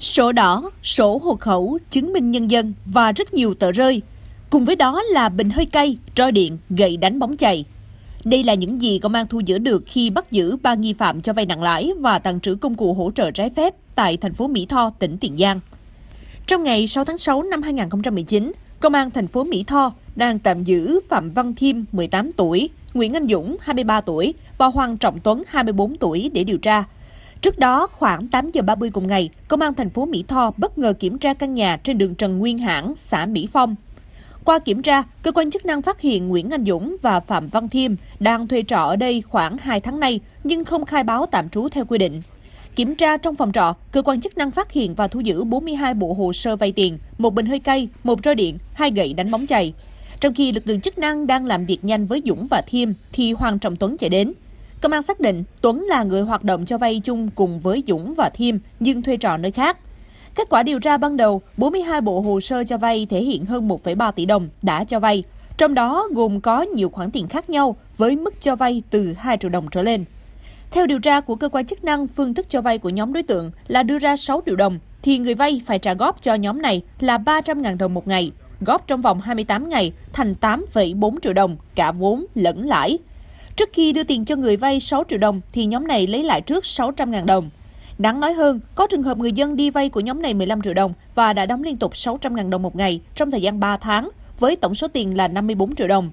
sổ đỏ, sổ hộ khẩu, chứng minh nhân dân và rất nhiều tờ rơi. Cùng với đó là bình hơi cay, roi điện, gậy đánh bóng chày. Đây là những gì công an thu giữ được khi bắt giữ ba nghi phạm cho vay nặng lãi và tàng trữ công cụ hỗ trợ trái phép tại thành phố Mỹ Tho, tỉnh Tiền Giang. Trong ngày 6 tháng 6 năm 2019, Công an thành phố Mỹ Tho đang tạm giữ Phạm Văn Thiêm, 18 tuổi, Nguyễn Anh Dũng, 23 tuổi và Hoàng Trọng Tuấn, 24 tuổi để điều tra Trước đó, khoảng 8 giờ 30 cùng ngày, công an thành phố Mỹ Tho bất ngờ kiểm tra căn nhà trên đường Trần Nguyên Hãn, xã Mỹ Phong. Qua kiểm tra, cơ quan chức năng phát hiện Nguyễn Anh Dũng và Phạm Văn Thiêm đang thuê trọ ở đây khoảng 2 tháng nay nhưng không khai báo tạm trú theo quy định. Kiểm tra trong phòng trọ, cơ quan chức năng phát hiện và thu giữ 42 bộ hồ sơ vay tiền, một bình hơi cay, một roi điện, hai gậy đánh bóng chày. Trong khi lực lượng chức năng đang làm việc nhanh với Dũng và Thiêm thì Hoàng Trọng Tuấn chạy đến. Công an xác định Tuấn là người hoạt động cho vay chung cùng với Dũng và Thiêm nhưng thuê trọ nơi khác. Kết quả điều tra ban đầu, 42 bộ hồ sơ cho vay thể hiện hơn 1,3 tỷ đồng đã cho vay, trong đó gồm có nhiều khoản tiền khác nhau với mức cho vay từ 2 triệu đồng trở lên. Theo điều tra của cơ quan chức năng, phương thức cho vay của nhóm đối tượng là đưa ra 6 triệu đồng, thì người vay phải trả góp cho nhóm này là 300.000 đồng một ngày, góp trong vòng 28 ngày thành 8,4 triệu đồng cả vốn lẫn lãi, Trước khi đưa tiền cho người vay 6 triệu đồng thì nhóm này lấy lại trước 600.000 đồng. Đáng nói hơn, có trường hợp người dân đi vay của nhóm này 15 triệu đồng và đã đóng liên tục 600.000 đồng một ngày trong thời gian 3 tháng với tổng số tiền là 54 triệu đồng.